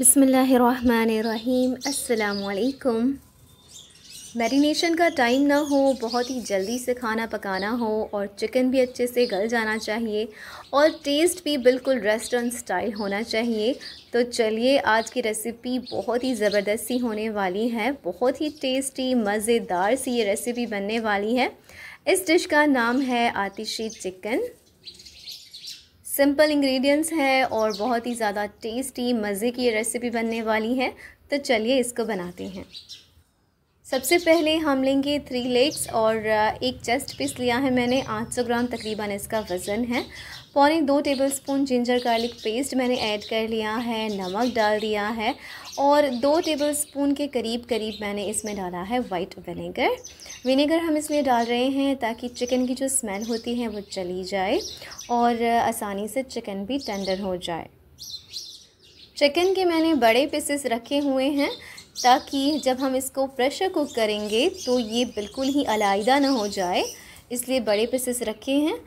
बसमीम् अल्लाम मैरिनेशन का टाइम ना हो बहुत ही जल्दी से खाना पकाना हो और चिकन भी अच्छे से गल जाना चाहिए और टेस्ट भी बिल्कुल रेस्टोरेंट स्टाइल होना चाहिए तो चलिए आज की रेसिपी बहुत ही ज़बरदस्त सी होने वाली है बहुत ही टेस्टी मज़ेदार सी ये रेसिपी बनने वाली है इस डिश का नाम है आतिशी चिकन सिंपल इंग्रेडिएंट्स है और बहुत ही ज़्यादा टेस्टी मज़े की ये रेसिपी बनने वाली है तो चलिए इसको बनाते हैं सबसे पहले हम लेंगे थ्री लेग्स और एक चेस्ट पीस लिया है मैंने 800 ग्राम तकरीबन इसका वज़न है पौने दो टेबलस्पून जिंजर गार्लिक पेस्ट मैंने ऐड कर लिया है नमक डाल दिया है और दो टेबलस्पून के करीब करीब मैंने इसमें डाला है वाइट विनेगर विनेगर हम इसलिए डाल रहे हैं ताकि चिकन की जो स्मेल होती है वो चली जाए और आसानी से चिकन भी टेंडर हो जाए चिकन के मैंने बड़े पीसेस रखे हुए हैं ताकि जब हम इसको प्रेशर कुक करेंगे तो ये बिल्कुल ही अलाइदा ना हो जाए इसलिए बड़े पीसेस रखे हैं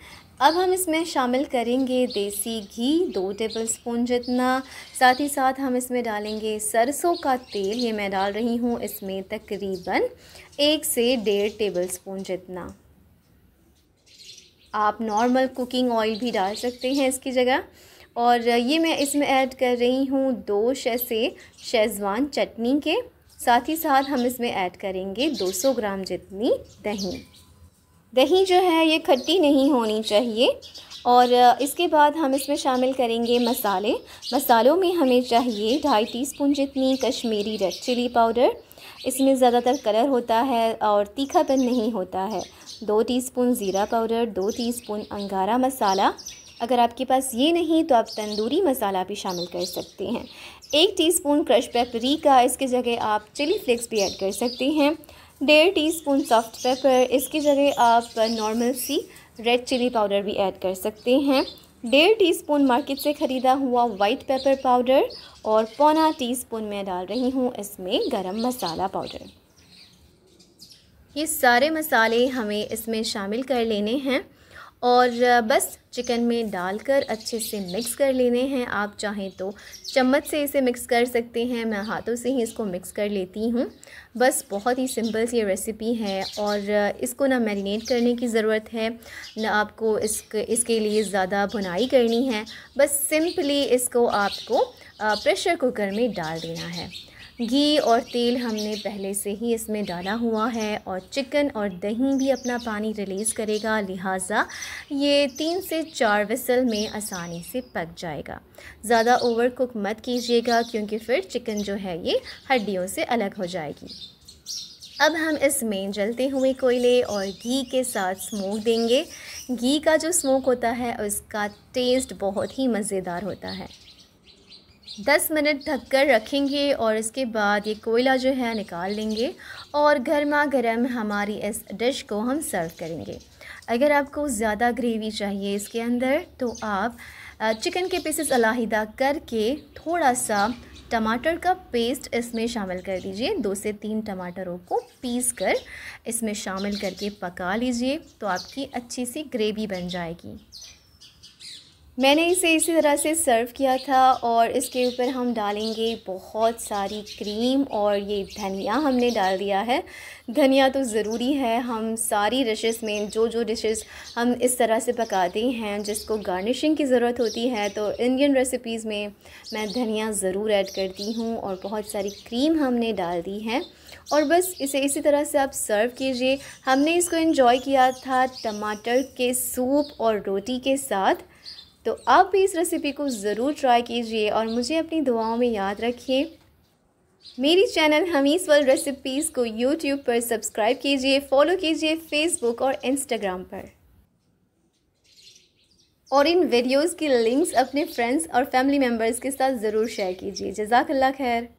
अब हम इसमें शामिल करेंगे देसी घी दो टेबल स्पून जितना साथ ही साथ हम इसमें डालेंगे सरसों का तेल ये मैं डाल रही हूँ इसमें तकरीबन एक से डेढ़ टेबल स्पून जितना आप नॉर्मल कुकिंग ऑयल भी डाल सकते हैं इसकी जगह और ये मैं इसमें ऐड कर रही हूँ दो शे से शेज़वान चटनी के साथ ही साथ हम इसमें ऐड करेंगे 200 ग्राम जितनी दही दही जो है ये खट्टी नहीं होनी चाहिए और इसके बाद हम इसमें शामिल करेंगे मसाले मसालों में हमें चाहिए ढाई टीस्पून जितनी कश्मीरी रेड चिली पाउडर इसमें ज़्यादातर कलर होता है और तीखापन नहीं होता है दो टीस्पून ज़ीरा पाउडर दो टीस्पून अंगारा मसाला अगर आपके पास ये नहीं तो आप तंदूरी मसाला भी शामिल कर सकते हैं एक टीस्पून क्रश पेपरी का इसके जगह आप चिली फ्लेक्स भी ऐड कर सकते हैं डेढ़ टी स्पून सॉफ्ट पेपर इसकी जगह आप नॉर्मल सी रेड चिली पाउडर भी ऐड कर सकते हैं डेढ़ टी स्पून मार्केट से ख़रीदा हुआ वाइट पेपर पाउडर और पौना टी स्पून मैं डाल रही हूँ इसमें गरम मसाला पाउडर ये सारे मसाले हमें इसमें शामिल कर लेने हैं और बस चिकन में डालकर अच्छे से मिक्स कर लेने हैं आप चाहें तो चम्मच से इसे मिक्स कर सकते हैं मैं हाथों से ही इसको मिक्स कर लेती हूँ बस बहुत ही सिंपल सी रेसिपी है और इसको ना मैरिनेट करने की ज़रूरत है ना आपको इसके इसके लिए ज़्यादा भुनाई करनी है बस सिंपली इसको आपको प्रेशर कुकर में डाल देना है घी और तेल हमने पहले से ही इसमें डाला हुआ है और चिकन और दही भी अपना पानी रिलीज़ करेगा लिहाजा ये तीन से चार विसल में आसानी से पक जाएगा ज़्यादा ओवर कुक मत कीजिएगा क्योंकि फिर चिकन जो है ये हड्डियों से अलग हो जाएगी अब हम इसमें जलते हुए कोयले और घी के साथ स्मोक देंगे घी का जो स्मोक होता है उसका टेस्ट बहुत ही मज़ेदार होता है दस मिनट ढक कर रखेंगे और इसके बाद ये कोयला जो है निकाल लेंगे और गर्मा गर्म हमारी इस डिश को हम सर्व करेंगे अगर आपको ज़्यादा ग्रेवी चाहिए इसके अंदर तो आप चिकन के पीसेस अलाहिदा करके थोड़ा सा टमाटर का पेस्ट इसमें शामिल कर दीजिए दो से तीन टमाटरों को पीस कर इसमें शामिल करके पका लीजिए तो आपकी अच्छी सी ग्रेवी बन जाएगी मैंने इसे इसी तरह से सर्व किया था और इसके ऊपर हम डालेंगे बहुत सारी क्रीम और ये धनिया हमने डाल दिया है धनिया तो ज़रूरी है हम सारी डिशेस में जो जो डिशेस हम इस तरह से पकाते हैं जिसको गार्निशिंग की ज़रूरत होती है तो इंडियन रेसिपीज़ में मैं धनिया ज़रूर ऐड करती हूँ और बहुत सारी क्रीम हमने डाल दी है और बस इसे इसी तरह से आप सर्व कीजिए हमने इसको इन्जॉय किया था टमाटर के सूप और रोटी के साथ तो आप भी इस रेसिपी को ज़रूर ट्राई कीजिए और मुझे अपनी दुआओं में याद रखिए मेरी चैनल हमीस वर्ल्ड रेसिपीज़ को यूट्यूब पर सब्सक्राइब कीजिए फॉलो कीजिए फेसबुक और इंस्टाग्राम पर और इन वीडियोस की लिंक्स अपने फ्रेंड्स और फैमिली मेम्बर्स के साथ ज़रूर शेयर कीजिए जजाकल्ला खैर